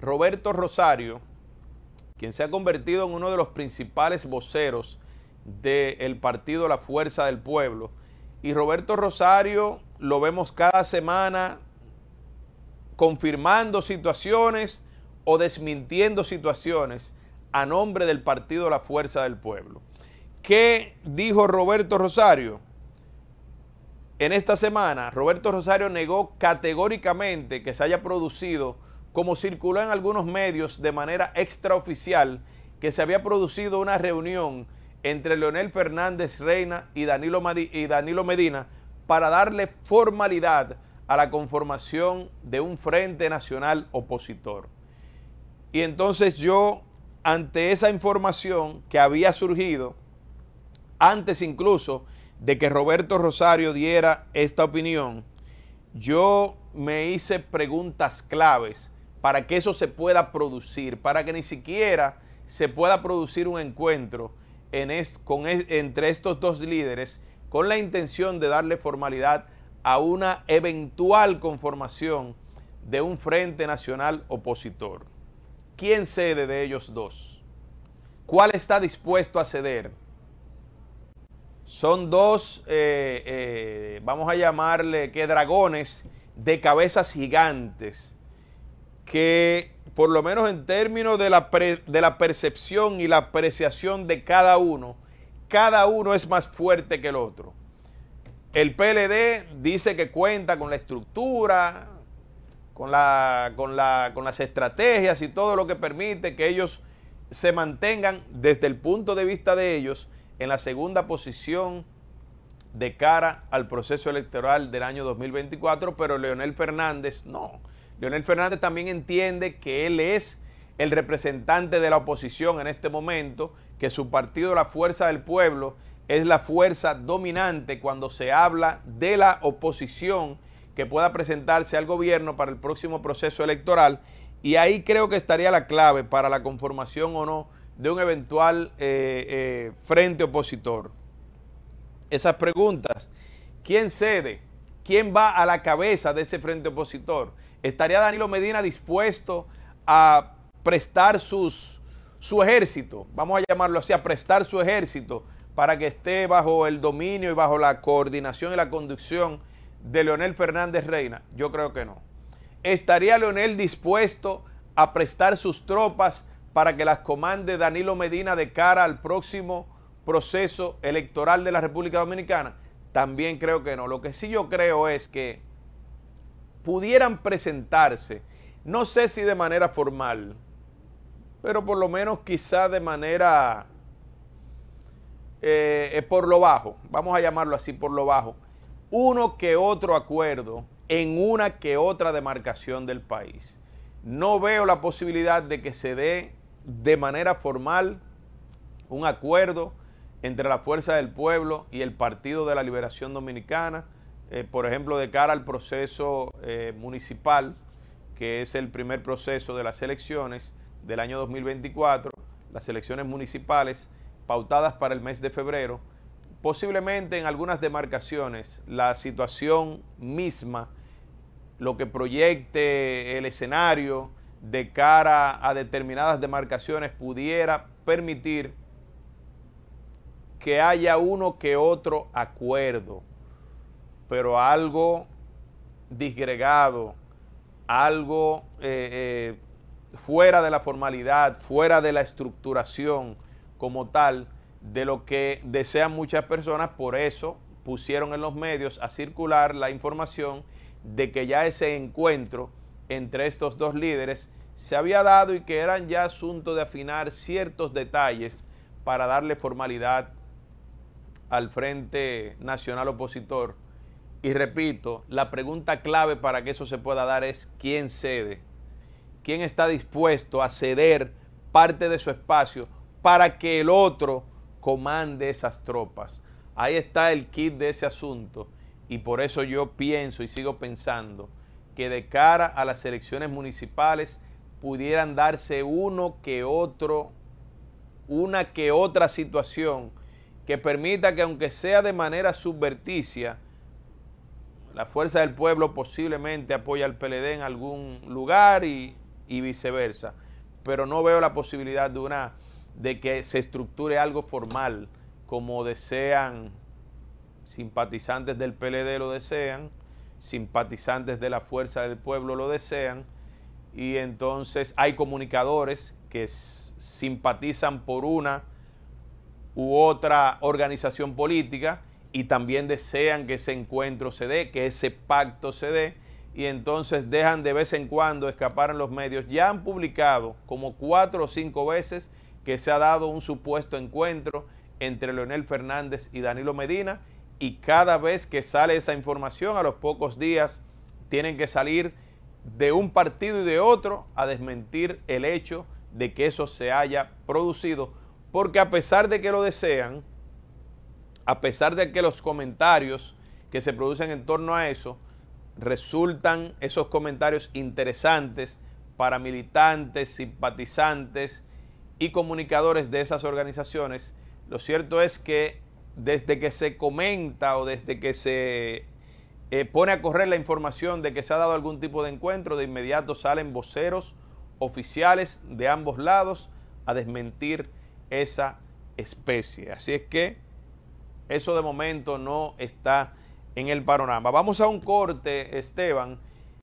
Roberto Rosario, quien se ha convertido en uno de los principales voceros del partido La Fuerza del Pueblo. Y Roberto Rosario lo vemos cada semana confirmando situaciones o desmintiendo situaciones a nombre del partido La Fuerza del Pueblo. ¿Qué dijo Roberto Rosario? En esta semana, Roberto Rosario negó categóricamente que se haya producido como circuló en algunos medios de manera extraoficial que se había producido una reunión entre Leonel Fernández Reina y Danilo, y Danilo Medina para darle formalidad a la conformación de un Frente Nacional Opositor. Y entonces yo, ante esa información que había surgido, antes incluso de que Roberto Rosario diera esta opinión, yo me hice preguntas claves para que eso se pueda producir, para que ni siquiera se pueda producir un encuentro en con entre estos dos líderes con la intención de darle formalidad a una eventual conformación de un Frente Nacional opositor. ¿Quién cede de ellos dos? ¿Cuál está dispuesto a ceder? Son dos, eh, eh, vamos a llamarle que dragones de cabezas gigantes que por lo menos en términos de la, de la percepción y la apreciación de cada uno, cada uno es más fuerte que el otro. El PLD dice que cuenta con la estructura, con, la, con, con las estrategias y todo lo que permite que ellos se mantengan desde el punto de vista de ellos en la segunda posición de cara al proceso electoral del año 2024, pero Leonel Fernández no. Leonel Fernández también entiende que él es el representante de la oposición en este momento, que su partido, la Fuerza del Pueblo, es la fuerza dominante cuando se habla de la oposición que pueda presentarse al gobierno para el próximo proceso electoral. Y ahí creo que estaría la clave para la conformación o no de un eventual eh, eh, frente opositor. Esas preguntas. ¿Quién cede? quién va a la cabeza de ese frente opositor. ¿Estaría Danilo Medina dispuesto a prestar su ejército, vamos a llamarlo así, a prestar su ejército para que esté bajo el dominio y bajo la coordinación y la conducción de Leonel Fernández Reina? Yo creo que no. ¿Estaría Leonel dispuesto a prestar sus tropas para que las comande Danilo Medina de cara al próximo proceso electoral de la República Dominicana? También creo que no. Lo que sí yo creo es que pudieran presentarse, no sé si de manera formal, pero por lo menos quizá de manera eh, eh, por lo bajo, vamos a llamarlo así, por lo bajo, uno que otro acuerdo en una que otra demarcación del país. No veo la posibilidad de que se dé de manera formal un acuerdo entre la Fuerza del Pueblo y el Partido de la Liberación Dominicana, eh, por ejemplo, de cara al proceso eh, municipal, que es el primer proceso de las elecciones del año 2024, las elecciones municipales pautadas para el mes de febrero, posiblemente en algunas demarcaciones la situación misma, lo que proyecte el escenario de cara a determinadas demarcaciones pudiera permitir que haya uno que otro acuerdo, pero algo disgregado, algo eh, eh, fuera de la formalidad, fuera de la estructuración como tal, de lo que desean muchas personas, por eso pusieron en los medios a circular la información de que ya ese encuentro entre estos dos líderes se había dado y que eran ya asunto de afinar ciertos detalles para darle formalidad al Frente Nacional Opositor. Y repito, la pregunta clave para que eso se pueda dar es quién cede, quién está dispuesto a ceder parte de su espacio para que el otro comande esas tropas. Ahí está el kit de ese asunto y por eso yo pienso y sigo pensando que de cara a las elecciones municipales pudieran darse uno que otro, una que otra situación que permita que aunque sea de manera subverticia, la fuerza del pueblo posiblemente apoya al PLD en algún lugar y, viceversa. Pero no veo la posibilidad de una de que se estructure algo formal como desean simpatizantes del PLD lo desean, simpatizantes de la fuerza del pueblo lo desean, y entonces hay comunicadores que simpatizan por una u otra organización política y también desean que ese encuentro se dé, que ese pacto se dé, y entonces dejan de vez en cuando escapar en los medios. Ya han publicado como cuatro o cinco veces que se ha dado un supuesto encuentro entre Leonel Fernández y Danilo Medina, y cada vez que sale esa información, a los pocos días, tienen que salir de un partido y de otro a desmentir el hecho de que eso se haya producido porque a pesar de que lo desean, a pesar de que los comentarios que se producen en torno a eso, resultan esos comentarios interesantes para militantes, simpatizantes y comunicadores de esas organizaciones, lo cierto es que desde que se comenta o desde que se eh, pone a correr la información de que se ha dado algún tipo de encuentro, de inmediato salen voceros oficiales de ambos lados a desmentir esa especie. Así es que eso de momento no está en el panorama. Vamos a un corte, Esteban,